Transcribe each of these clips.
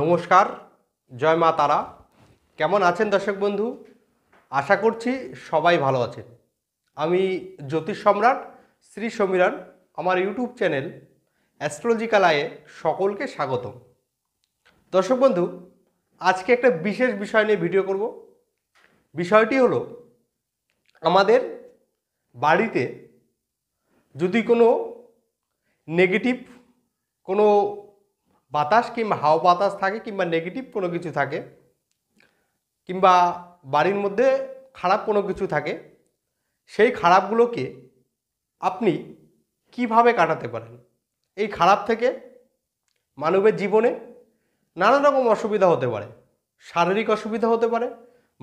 নমস্কার জয় মা তারা কেমন আছেন দর্শক বন্ধু আশা করছি সবাই ভালো আছেন আমি জ্যোতিষ সম্রাট শ্রী সমীরান আমার ইউটিউব চ্যানেল অ্যাস্ট্রোলজিক্যাল আয়ে সকলকে স্বাগত দর্শক বন্ধু আজকে একটা বিশেষ বিষয় নিয়ে ভিডিও করব বিষয়টি হলো আমাদের বাড়িতে যদি কোনো নেগেটিভ কোনো বাতাস কিংবা হাওয়া বাতাস থাকে কিংবা নেগেটিভ কোনো কিছু থাকে কিংবা বাড়ির মধ্যে খারাপ কোনো কিছু থাকে সেই খারাপগুলোকে আপনি কিভাবে কাটাতে পারেন এই খারাপ থেকে মানবের জীবনে নানা রকম অসুবিধা হতে পারে শারীরিক অসুবিধা হতে পারে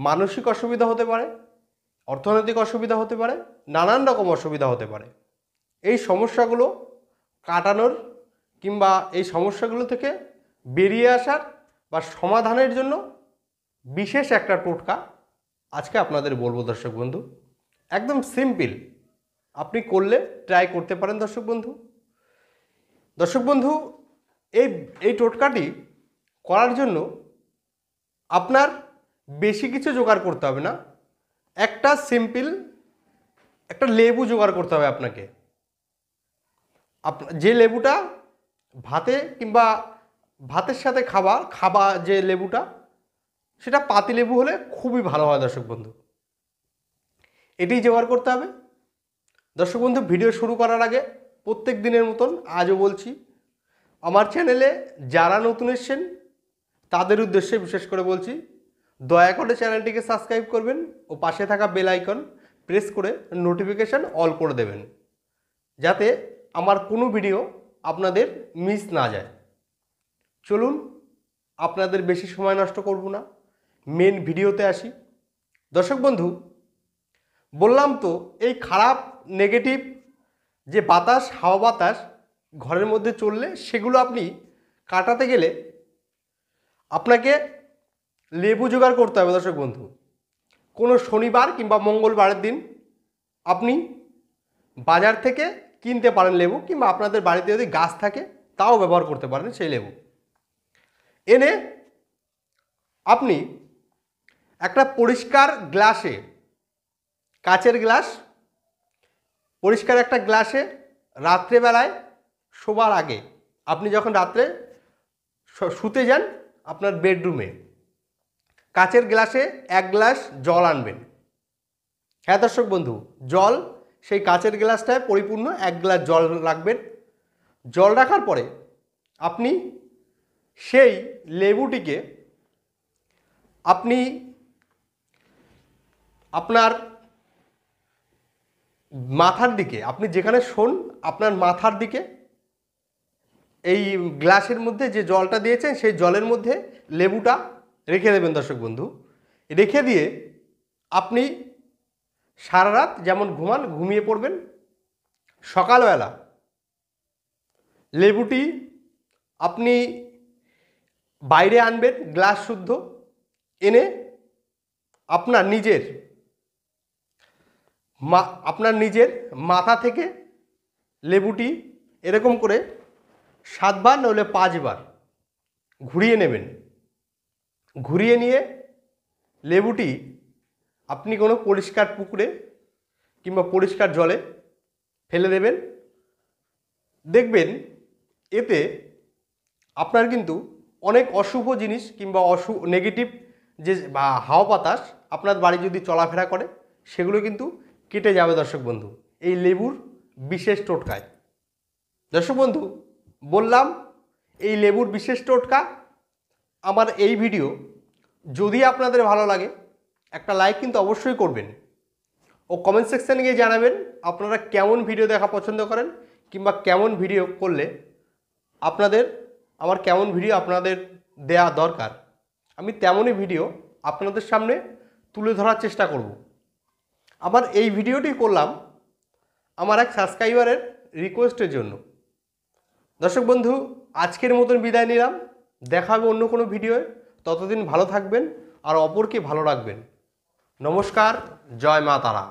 মানসিক অসুবিধা হতে পারে অর্থনৈতিক অসুবিধা হতে পারে নানান রকম অসুবিধা হতে পারে এই সমস্যাগুলো কাটানোর কিংবা এই সমস্যাগুলো থেকে বেরিয়ে আসার বা সমাধানের জন্য বিশেষ একটা টোটকা আজকে আপনাদের বলবো দর্শক বন্ধু একদম সিম্পল আপনি করলে ট্রাই করতে পারেন দর্শক বন্ধু দর্শক বন্ধু এই এই টোটকাটি করার জন্য আপনার বেশি কিছু জোগাড় করতে হবে না একটা সিম্পল একটা লেবু জোগাড় করতে হবে আপনাকে আপ যে লেবুটা ভাতে কিংবা ভাতের সাথে খাবার খাবা যে লেবুটা সেটা পাতি লেবু হলে খুবই ভালো হয় দর্শক বন্ধু এটি জোগাড় করতে হবে দর্শক বন্ধু ভিডিও শুরু করার আগে প্রত্যেক দিনের মতন আজও বলছি আমার চ্যানেলে যারা নতুন এসছেন তাদের উদ্দেশ্যে বিশেষ করে বলছি দয়া করে চ্যানেলটিকে সাবস্ক্রাইব করবেন ও পাশে থাকা বেল আইকন প্রেস করে নোটিফিকেশান অল করে দেবেন যাতে আমার কোনো ভিডিও আপনাদের মিস না যায় চলুন আপনাদের বেশি সময় নষ্ট করব না মেন ভিডিওতে আসি দর্শক বন্ধু বললাম তো এই খারাপ নেগেটিভ যে বাতাস হাওয়া বাতাস ঘরের মধ্যে চললে সেগুলো আপনি কাটাতে গেলে আপনাকে লেবু জোগাড় করতে হবে দর্শক বন্ধু কোনো শনিবার কিংবা মঙ্গলবারের দিন আপনি বাজার থেকে কিনতে পারেন লেবু কিংবা আপনাদের বাড়িতে যদি গাছ থাকে তাও ব্যবহার করতে পারেন সেই লেবু এনে আপনি একটা পরিষ্কার গ্লাসে কাচের গ্লাস পরিষ্কার একটা গ্লাসে রাত্রেবেলায় শোবার আগে আপনি যখন রাত্রে শুতে যান আপনার বেডরুমে কাচের গ্লাসে এক গ্লাস জল আনবেন হ্যাঁ দর্শক বন্ধু জল সেই কাচের গ্লাসটায় পরিপূর্ণ এক গ্লাস জল রাখবেন জল রাখার পরে আপনি সেই লেবুটিকে আপনি আপনার মাথার দিকে আপনি যেখানে শোন আপনার মাথার দিকে এই গ্লাসের মধ্যে যে জলটা দিয়েছেন সেই জলের মধ্যে লেবুটা রেখে দেবেন দর্শক বন্ধু রেখে দিয়ে আপনি সারা রাত যেমন ঘুমান ঘুমিয়ে পড়বেন সকালবেলা লেবুটি আপনি বাইরে আনবেন গ্লাস শুদ্ধ এনে আপনার নিজের মা আপনার নিজের মাথা থেকে লেবুটি এরকম করে সাতবার নইলে পাঁচবার ঘুরিয়ে নেবেন ঘুরিয়ে নিয়ে লেবুটি আপনি কোনো পরিষ্কার পুকুরে কিংবা পরিষ্কার জলে ফেলে দেবেন দেখবেন এতে আপনার কিন্তু অনেক অশুভ জিনিস কিংবা অশু নেগেটিভ যে বা হাওয়া বাতাস আপনার বাড়ি যদি চলাফেরা করে সেগুলো কিন্তু কেটে যাবে দর্শক বন্ধু এই লেবুর বিশেষ টোটকায় দর্শক বন্ধু বললাম এই লেবুর বিশেষ টোটকা আমার এই ভিডিও যদি আপনাদের ভালো লাগে একটা লাইক কিন্তু অবশ্যই করবেন ও কমেন্ট সেকশানে গিয়ে জানাবেন আপনারা কেমন ভিডিও দেখা পছন্দ করেন কিংবা কেমন ভিডিও করলে আপনাদের আমার কেমন ভিডিও আপনাদের দেয়া দরকার আমি তেমনই ভিডিও আপনাদের সামনে তুলে ধরার চেষ্টা করব আবার এই ভিডিওটি করলাম আমার এক সাবস্ক্রাইবারের রিকোয়েস্টের জন্য দর্শক বন্ধু আজকের মতন বিদায় নিলাম দেখাবে অন্য কোনো ভিডিওয়ে ততদিন ভালো থাকবেন আর অপরকে ভালো রাখবেন নমস্কার জয় মা তারা